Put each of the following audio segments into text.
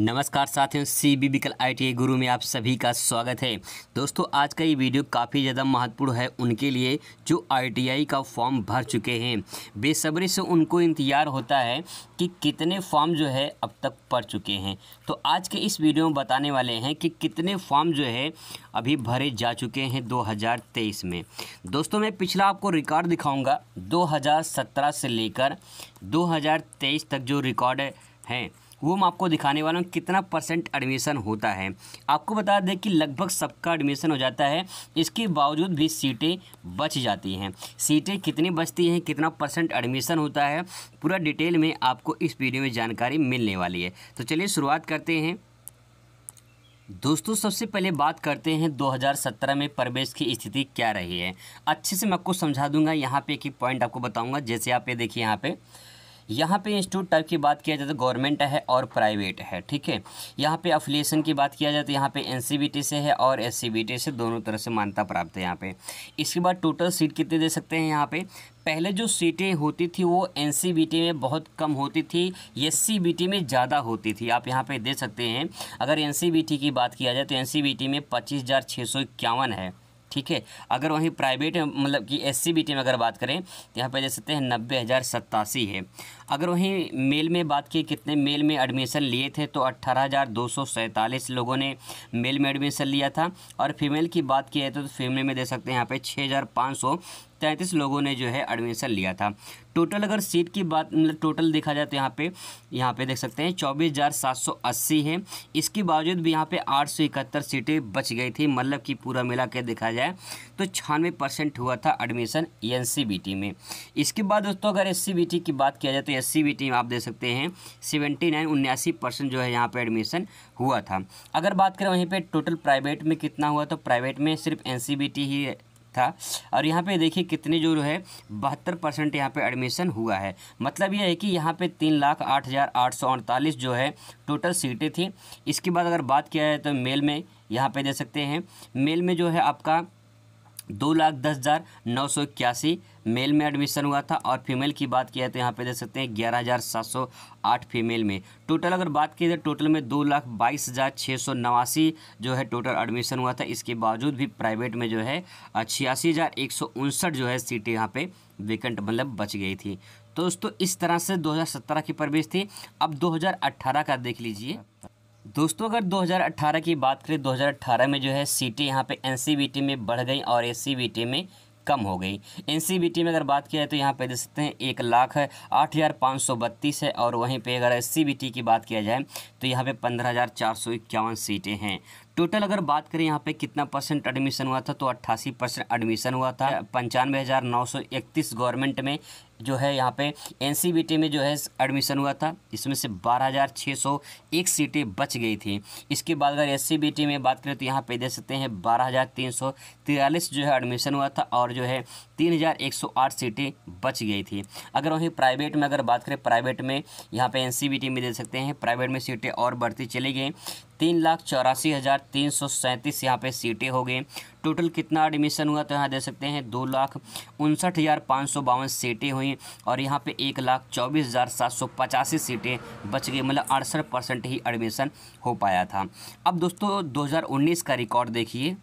नमस्कार साथियों C B बिकल आई गुरु में आप सभी का स्वागत है दोस्तों आज का ये वीडियो काफ़ी ज़्यादा महत्वपूर्ण है उनके लिए जो आई का फॉर्म भर चुके हैं बेसब्री से उनको इंतज़ार होता है कि कितने फॉर्म जो है अब तक भर चुके हैं तो आज के इस वीडियो में बताने वाले हैं कि कितने फॉर्म जो है अभी भरे जा चुके हैं दो में दोस्तों मैं पिछला आपको रिकॉर्ड दिखाऊँगा दो से लेकर दो तक जो रिकॉर्ड हैं वो मैं आपको दिखाने वाला हूँ कितना परसेंट एडमिशन होता है आपको बता दें कि लगभग सबका एडमिशन हो जाता है इसके बावजूद भी सीटें बच जाती हैं सीटें कितनी बचती हैं कितना परसेंट एडमिशन होता है पूरा डिटेल में आपको इस वीडियो में जानकारी मिलने वाली है तो चलिए शुरुआत करते हैं दोस्तों सबसे पहले बात करते हैं 2017 में प्रवेश की स्थिति क्या रही है अच्छे से मैं आपको समझा दूंगा यहाँ पे कि पॉइंट आपको बताऊंगा जैसे आप ये देखिए यहाँ पे यहाँ पे इंस्टीट्यूट टाइप की बात किया जाए तो गवर्नमेंट है और प्राइवेट है ठीक है यहाँ पे अफिलिएशन की बात किया जाए तो यहाँ पे एन से है और एस से दोनों तरह से मान्यता प्राप्त है यहाँ पे इसके बाद टोटल सीट कितनी दे सकते हैं यहाँ पे पहले जो सीटें होती थी वो एन में बहुत कम होती थी एस में ज़्यादा होती थी आप यहाँ पे दे सकते हैं अगर एन की बात किया जाए तो एन में पच्चीस है ठीक है अगर वहीं प्राइवेट मतलब कि एस सी में अगर बात करें तो यहाँ पर देख सकते हैं नब्बे हज़ार सत्तासी है अगर वहीं मेल में बात की कितने मेल में एडमिशन लिए थे तो अट्ठारह हज़ार दो सौ सैंतालीस लोगों ने मेल में एडमिशन लिया था और फीमेल की बात की है तो फीमेल में दे सकते हैं यहाँ पे छः हज़ार पाँच सौ तैंतीस लोगों ने जो है एडमिशन लिया था टोटल अगर सीट की बात मतलब टोटल देखा जाए तो यहाँ पे यहाँ पे देख सकते हैं चौबीस हज़ार सात सौ अस्सी है इसके बावजूद भी यहाँ पे आठ सौ इकहत्तर सीटें बच गई थी मतलब कि पूरा मिला के देखा जाए तो छानवे परसेंट हुआ था एडमिशन एन में इसके बाद दोस्तों अगर एस की बात किया जाए तो एस में आप देख सकते हैं सेवेंटी नाइन उन्यासी परसेंट जो है यहाँ पर एडमिशन हुआ था अगर बात करें वहीं पर टोटल प्राइवेट में कितना हुआ तो प्राइवेट में सिर्फ एन ही था और यहाँ पे देखिए कितने जो है बहत्तर परसेंट यहाँ पर एडमिशन हुआ है मतलब यह है कि यहाँ पे तीन लाख आठ हज़ार आठ सौ अड़तालीस जो है टोटल सीटें थी इसके बाद अगर बात किया जाए तो मेल में यहाँ पे दे सकते हैं मेल में जो है आपका दो लाख दस हज़ार नौ सौ इक्यासी मेल में एडमिशन हुआ था और फीमेल की बात किया तो यहाँ पे देख सकते हैं ग्यारह हज़ार सात सौ आठ फीमेल में टोटल अगर बात की जाए टोटल में दो लाख बाईस हज़ार छः सौ नवासी जो है टोटल एडमिशन हुआ था इसके बावजूद भी प्राइवेट में जो है छियासी हज़ार एक सौ उनसठ जो है सीटें यहाँ पर वेकेंट मतलब बच गई थी तो दोस्तों इस तरह से सत्रह की परवेश थी अब 2018 का देख लीजिए दोस्तों अगर 2018 की बात करें 2018 में जो है सीटें यहाँ पे एन में बढ़ गई और एस में कम हो गई एन में अगर बात किया जाए तो यहाँ पे देख सकते हैं एक लाख है आठ हज़ार पाँच सौ बत्तीस है और वहीं पे अगर एस की बात किया जाए तो यहाँ पे पंद्रह हज़ार चार सौ इक्यावन सीटें हैं टोटल अगर बात करें यहाँ पे कितना परसेंट एडमिशन हुआ था तो अट्ठासी परसेंट एडमिशन हुआ था पंचानवे हज़ार नौ सौ इकतीस गवर्नमेंट में जो है यहाँ पे एन में जो है एडमिशन हुआ था इसमें से बारह हज़ार छः सौ एक सीटें बच गई थी इसके बाद अगर एस में बात करें तो यहाँ पे देख सकते हैं बारह हज़ार तीन सौ तिरालीस जो है एडमिशन हुआ था और जो है तीन हज़ार एक सौ आठ सीटें बच गई थी अगर वहीं प्राइवेट में अगर बात करें प्राइवेट में यहाँ पे एन में देख सकते हैं प्राइवेट में सीटें और बढ़ती चली गई तीन लाख चौरासी हज़ार तीन सौ सैंतीस यहाँ पर सीटें हो गई टोटल कितना एडमिशन हुआ तो यहाँ दे सकते हैं दो लाख उनसठ हज़ार पाँच सौ बावन सीटें हुई और यहाँ पे एक लाख चौबीस हज़ार सात सौ पचासी सीटें बच गई मतलब अड़सठ परसेंट ही एडमिशन हो पाया था अब दोस्तों 2019 का रिकॉर्ड देखिए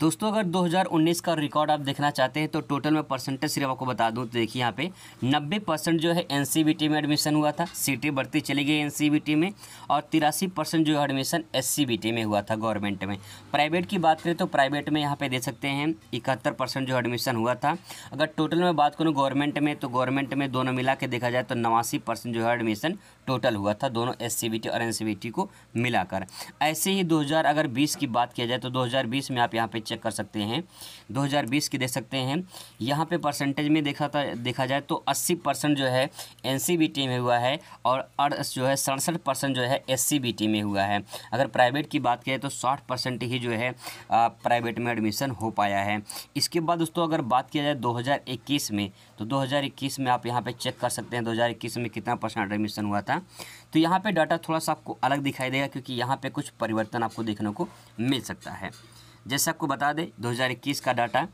दोस्तों अगर 2019 का रिकॉर्ड आप देखना चाहते हैं तो टोटल में परसेंटेज सिर्फ आपको बता दूं तो देखिए यहाँ पे 90 परसेंट जो है एनसीबीटी में एडमिशन हुआ था सीटें बढ़ती चली गई एनसीबीटी में और तिरासी परसेंट जो है एडमिशन एससीबीटी में हुआ था गवर्नमेंट में प्राइवेट की बात करें तो प्राइवेट में यहाँ पे दे सकते हैं इकहत्तर जो एडमिशन हुआ था अगर टोटल में बात करूँ गवर्नमेंट में तो गवर्नमेंट में दोनों मिला के देखा जाए तो नवासी जो है एडमिशन टोटल हुआ था दोनों एस और एन को मिलाकर ऐसे ही दो अगर बीस की बात किया जाए तो दो में आप यहाँ पर चेक कर सकते हैं 2020 की देख सकते हैं यहाँ पे परसेंटेज में देखा था देखा जाए तो 80 परसेंट जो है एनसीबीटी में हुआ है और जो है सड़सठ परसेंट जो है एससीबीटी में हुआ है अगर प्राइवेट की बात करें तो साठ परसेंट ही जो है प्राइवेट में एडमिशन हो पाया है इसके बाद दोस्तों अगर बात किया जाए दो में तो दो में आप यहाँ पर चेक कर सकते हैं दो में कितना परसेंट एडमिशन हुआ था तो यहाँ पर डाटा थोड़ा सा आपको अलग दिखाई देगा क्योंकि यहाँ पर कुछ परिवर्तन आपको देखने को मिल सकता है जैसे आपको बता दें 2021 का डाटा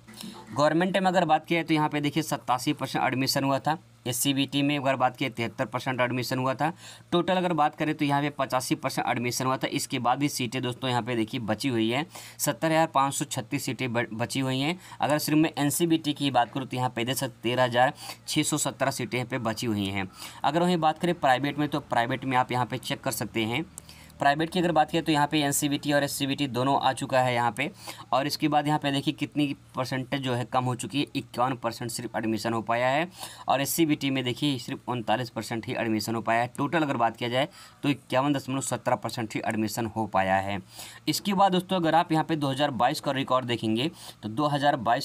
गवर्नमेंट में अगर बात किया तो यहाँ पे देखिए सत्तासी परसेंट एडमिशन हुआ था एस में अगर बात किए तिहत्तर परसेंट एडमिशन हुआ था टोटल अगर बात करें तो यहाँ पे पचासी परसेंट एडमिशन हुआ था इसके बाद भी सीटें दोस्तों यहाँ पे देखिए बची हुई हैं सत्तर हज़ार पाँच सौ छत्तीस सीटें बची हुई हैं अगर सिर्फ मैं एन की बात करूँ तो यहाँ पे जैसे तेरह हज़ार छः सौ सत्रह सीटें यहाँ पर बची हुई हैं अगर वहीं बात करें प्राइवेट में तो प्राइवेट में आप यहाँ पर चेक कर सकते हैं प्राइवेट की अगर बात करें तो यहाँ पे एन और एस दोनों आ चुका है यहाँ पे और इसके बाद यहाँ पे देखिए कितनी परसेंटेज जो है कम हो चुकी है इक्यावन परसेंट सिर्फ एडमिशन हो पाया है और एस में देखिए सिर्फ उनतालीस परसेंट ही एडमिशन हो पाया है टोटल अगर बात किया जाए तो इक्यावन दशमलव सत्रह परसेंट ही एडमिशन हो पाया है इसके बाद दोस्तों अगर आप यहाँ पर दो का रिकॉर्ड देखेंगे तो दो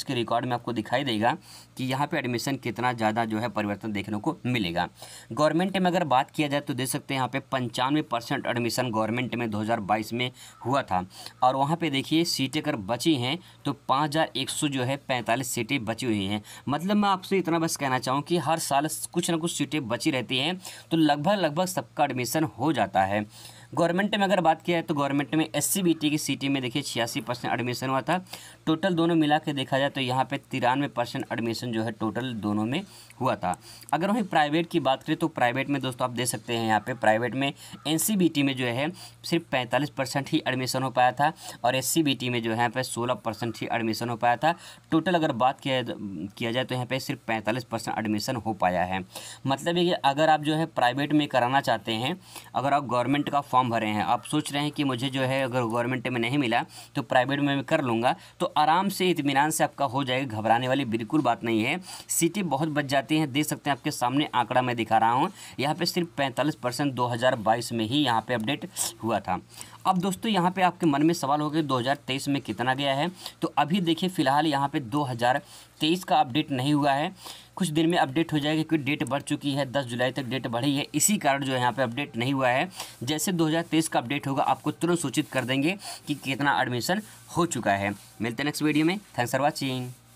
के रिकॉर्ड में आपको दिखाई देगा कि यहाँ पर एडमिशन कितना ज़्यादा जो है परिवर्तन देखने को मिलेगा गवर्नमेंट में अगर बात किया जाए तो देख सकते हैं यहाँ पर पंचानवे परसेंट एडमिशन गवर्नमेंट गवर्नमेंट में 2022 में हुआ था और वहाँ पे देखिए सीटें अगर बची हैं तो 5100 जो है 45 सीटें बची हुई हैं मतलब मैं आपसे इतना बस कहना चाहूँ कि हर साल कुछ ना कुछ सीटें बची रहती हैं तो लगभग लगभग सबका एडमिशन हो जाता है गवर्नमेंट में अगर बात किया है तो गवर्नमेंट में एस सी की सीटी में देखिए छियासी परसेंट एडमिशन हुआ था टोटल दोनों मिला के देखा जाए तो यहाँ पे तिरानवे परसेंट एडमिशन जो है टोटल दोनों में हुआ था अगर वहीं प्राइवेट की बात करें तो प्राइवेट में दोस्तों आप देख सकते हैं यहाँ पे प्राइवेट में एन में जो है सिर्फ पैंतालीस परसेंट ही एडमिशन हो पाया था और एस में जो है यहाँ पर सोलह परसेंट ही एडमिशन हो पाया था टोटल अगर बात किया किया जाए तो यहाँ पर सिर्फ पैंतालीस परसेंट एडमिशन हो पाया है मतलब ये अगर आप जो है प्राइवेट में कराना चाहते हैं अगर आप गवर्नमेंट का फॉर्म भरे हैं आप सोच रहे हैं कि मुझे जो है अगर गवर्नमेंट में नहीं मिला तो प्राइवेट में कर लूँगा तो आराम से इतमान से आपका हो जाएगा घबराने वाली बिल्कुल बात नहीं है सीटें बहुत बच जाती हैं देख सकते हैं आपके सामने आंकड़ा मैं दिखा रहा हूँ यहाँ पर सिर्फ पैंतालीस परसेंट दो हज़ार बाईस में ही यहाँ पर अपडेट हुआ था अब दोस्तों यहाँ पे आपके मन में सवाल हो गया दो में कितना गया है तो अभी देखिए फ़िलहाल यहाँ पे 2023 का अपडेट नहीं हुआ है कुछ दिन में अपडेट हो जाएगा क्योंकि डेट बढ़ चुकी है दस जुलाई तक डेट बढ़ी है इसी कारण जो है यहाँ पर अपडेट नहीं हुआ है जैसे दो का अपडेट होगा आपको तुरंत सूचित कर देंगे कि कितना एडमिशन हो चुका है मिलते हैं नेक्स्ट वीडियो में थैंक्स फॉर वॉचिंग